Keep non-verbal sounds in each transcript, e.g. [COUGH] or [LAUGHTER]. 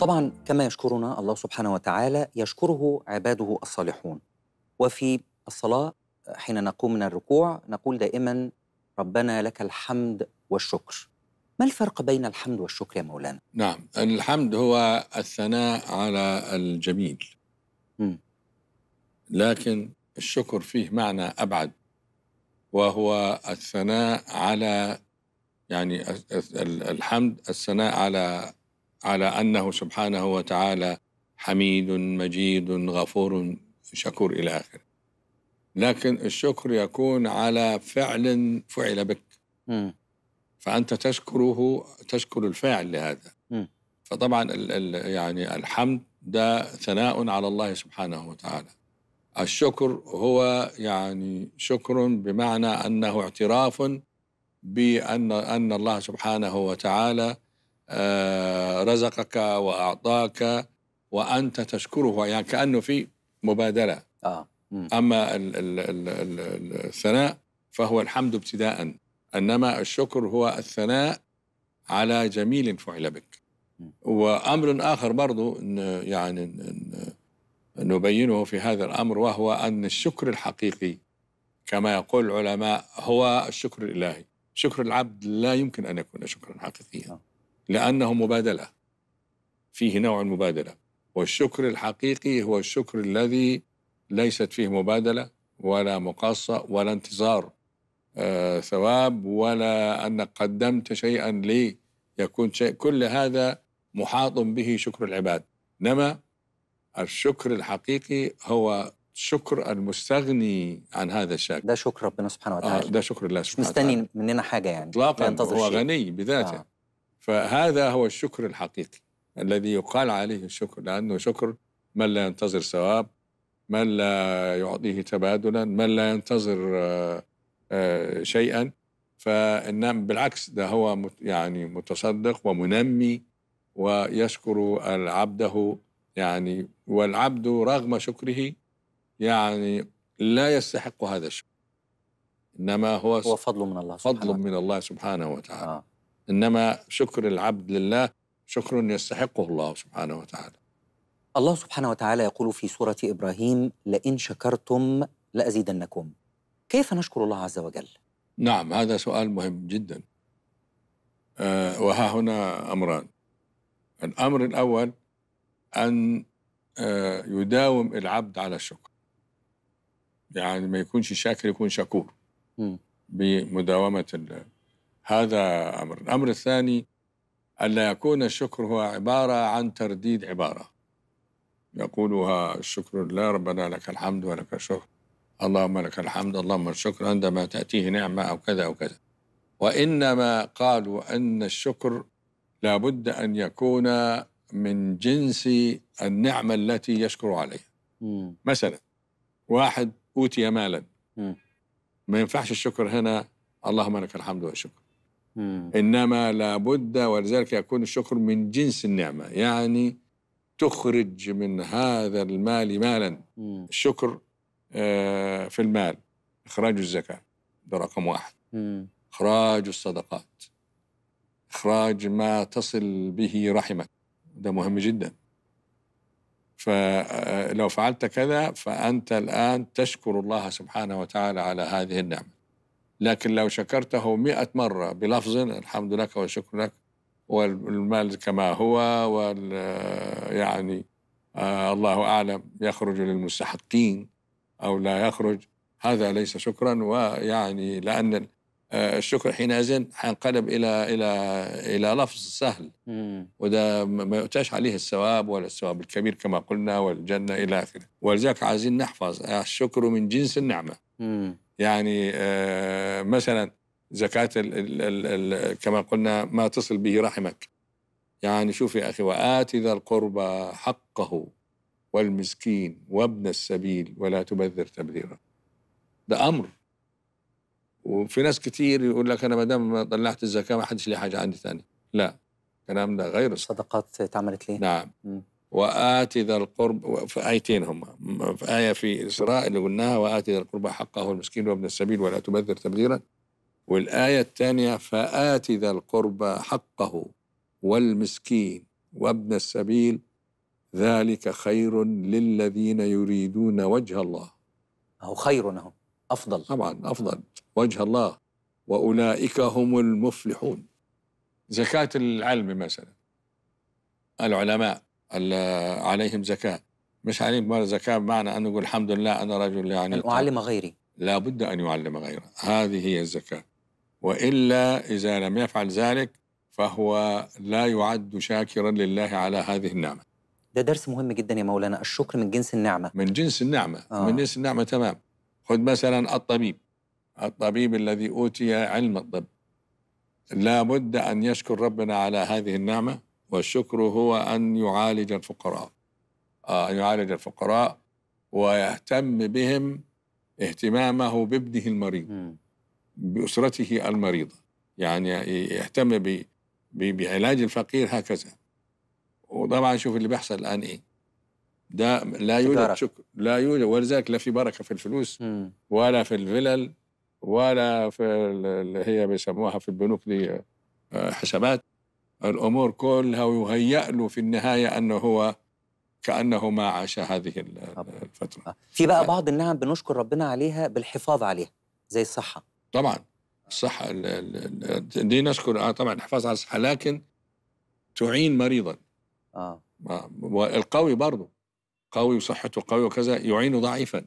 طبعا كما يشكرنا الله سبحانه وتعالى يشكره عباده الصالحون وفي الصلاة حين نقوم من الركوع نقول دائما ربنا لك الحمد والشكر ما الفرق بين الحمد والشكر يا مولانا؟ نعم الحمد هو الثناء على الجميل م. لكن الشكر فيه معنى أبعد وهو الثناء على يعني الحمد الثناء على على انه سبحانه وتعالى حميد مجيد غفور شكور الى اخره لكن الشكر يكون على فعل فعل بك م. فانت تشكره تشكر الفاعل لهذا م. فطبعا يعني الحمد ده ثناء على الله سبحانه وتعالى الشكر هو يعني شكر بمعنى انه اعتراف بان ان الله سبحانه وتعالى آه، رزقك واعطاك وانت تشكره يعني كانه في مبادله آه. اما الثناء فهو الحمد ابتداء انما الشكر هو الثناء على جميل فعل بك وامر اخر برضو يعني نبينه في هذا الامر وهو ان الشكر الحقيقي كما يقول العلماء هو الشكر الالهي شكر العبد لا يمكن ان يكون شكرا حقيقيا آه. لأنه مبادلة فيه نوع المبادلة والشكر الحقيقي هو الشكر الذي ليست فيه مبادلة ولا مقاصة ولا انتظار آه ثواب ولا أنك قدمت شيئا لي يكون شيء كل هذا محاط به شكر العباد إنما الشكر الحقيقي هو شكر المستغني عن هذا الشكر ده شكر ربنا سبحانه وتعالى آه ده شكر الله سبحانه مستني مستنين مننا حاجة يعني إطلاقا هو شيء. غني بذاته آه. فهذا هو الشكر الحقيقي الذي يقال عليه الشكر لأنه شكر من لا ينتظر ثواب من لا يعطيه تبادلا من لا ينتظر آه، آه، شيئا فإنما بالعكس ده هو يعني متصدق ومنمي ويشكر عبده يعني والعبد رغم شكره يعني لا يستحق هذا الشكر انما هو هو فضل من الله فضل من الله سبحانه وتعالى آه. إنما شكر العبد لله شكر يستحقه الله سبحانه وتعالى الله سبحانه وتعالى يقول في سورة إبراهيم لئن شكرتم لأزيدنكم كيف نشكر الله عز وجل؟ نعم هذا سؤال مهم جدا أه وها هنا أمران الأمر الأول أن أه يداوم العبد على الشكر يعني ما يكونش شاكر يكون شكور م. بمداومة هذا أمر الأمر الثاني أن لا يكون الشكر هو عبارة عن ترديد عبارة يقولها الشكر لله ربنا لك الحمد ولك الشكر اللهم لك الحمد اللهم الشكر عندما تأتيه نعمة أو كذا أو كذا وإنما قالوا أن الشكر لابد أن يكون من جنس النعمة التي يشكر عليها مثلا واحد أوتي مالا ما ينفعش الشكر هنا اللهم لك الحمد والشكر إنما لابد ولذلك يكون الشكر من جنس النعمة يعني تخرج من هذا المال مالا مم. الشكر آه في المال إخراج الزكاة ده رقم واحد مم. إخراج الصدقات إخراج ما تصل به رحمك ده مهم جدا فلو آه، فعلت كذا فأنت الآن تشكر الله سبحانه وتعالى على هذه النعمة لكن لو شكرته مئة مرة بلفظ الحمد لك والشكر لك والمال كما هو وال يعني آه الله أعلم يخرج للمستحقين أو لا يخرج هذا ليس شكرا ويعني لأن آه، الشكر حينئذ حينقلب الى الى الى لفظ سهل وده ما يؤتاش عليه الثواب ولا الثواب الكبير كما قلنا والجنه الى اخره ولذلك عايزين نحفظ الشكر من جنس النعمه يعني آه، مثلا زكاة ال ال كما قلنا ما تصل به رحمك يعني شوف يا أخي وآت ذا القربى حقه والمسكين وابن السبيل ولا تبذر تبذيرا ده أمر وفي ناس كتير يقول لك أنا ما دام طلعت الزكاة ما حدش لي حاجة عندي ثانية لا الكلام ده غير الصدقات اتعملت ليه؟ نعم م. وآت ذا القرب في آيتين هما في آية في إسراء اللي قلناها وآت ذا القربى حقه المسكين وابن السبيل ولا تبذر تبذيرا والآية الثانية فآت ذا القربى حقه والمسكين وابن السبيل ذلك خير للذين يريدون وجه الله أو خير لهم أفضل طبعا أفضل وجه الله وأولئك هم المفلحون زكاة العلم مثلا العلماء عليهم زكاه مش عليهم زكاه بمعنى أن يقول الحمد لله انا رجل يعني ان اعلم غيري لا بد ان يعلم غيره هذه هي الزكاه والا اذا لم يفعل ذلك فهو لا يعد شاكرا لله على هذه النعمه ده درس مهم جدا يا مولانا الشكر من جنس النعمه من جنس النعمه آه. من جنس النعمه تمام خذ مثلا الطبيب الطبيب الذي اوتي علم الطب لابد ان يشكر ربنا على هذه النعمه والشكر هو أن يعالج الفقراء آه، أن يعالج الفقراء ويهتم بهم اهتمامه بابنه المريض بأسرته المريضة يعني يهتم بعلاج الفقير هكذا وطبعا شوف اللي بيحصل الآن إيه ده لا يوجد شكر لا يوجد ولذلك لا في بركة في الفلوس ولا في الفلل ولا في اللي هي بيسموها في البنوك دي آه، حسابات الأمور كلها ويهيأ له في النهاية أنه هو كأنه ما عاش هذه الفترة في بقى بعض النعم بنشكر ربنا عليها بالحفاظ عليها زي الصحة طبعا الصحة دي نشكر آه، طبعا الحفاظ على الصحة لكن تعين مريضا اه والقوي برضه قوي وصحته قوية وكذا يعين ضعيفا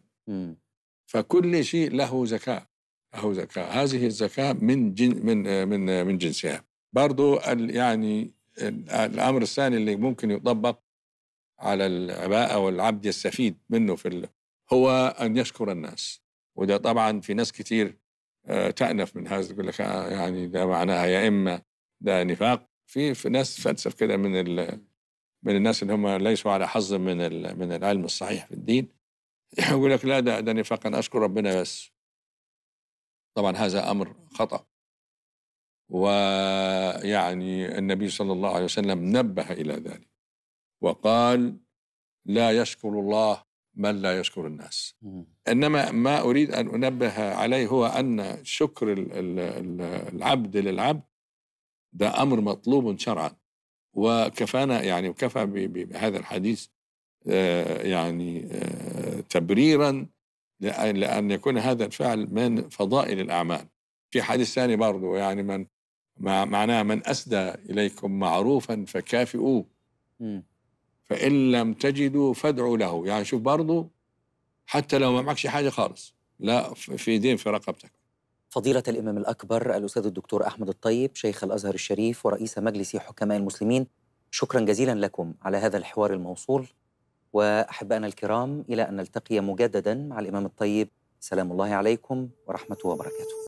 فكل شيء له زكاة له زكاة هذه الزكاة من جن من آه، من آه، من جنسها برضو يعني الامر الثاني اللي ممكن يطبق على العباءه والعبد يستفيد منه في هو ان يشكر الناس وده طبعا في ناس كتير آه، تأنف من هذا يقول لك آه، يعني ده معناها يا اما ده نفاق في في ناس فلسف كده من من الناس اللي هم ليسوا على حظ من من العلم الصحيح في الدين [LAUGHS] يقول لك لا ده ده نفاق انا اشكر ربنا بس طبعا هذا امر خطا ويعني النبي صلى الله عليه وسلم نبه إلى ذلك وقال لا يشكر الله من لا يشكر الناس إنما ما أريد أن أنبه عليه هو أن شكر العبد للعبد ده أمر مطلوب شرعا وكفانا يعني وكفى بهذا الحديث آه، يعني آه، تبريرا لأن يكون هذا الفعل من فضائل الأعمال في حديث ثاني برضه يعني من مع معناها من أسدى إليكم معروفا فكافئوه فإن لم تجدوا فادعوا له يعني شوف برضه حتى لو ما معكش حاجة خالص لا في دين في رقبتك فضيلة الإمام الأكبر الأستاذ الدكتور أحمد الطيب شيخ الأزهر الشريف ورئيس مجلس حكماء المسلمين شكرا جزيلا لكم على هذا الحوار الموصول وأحبائنا الكرام إلى أن نلتقي مجددا مع الإمام الطيب سلام الله عليكم ورحمته وبركاته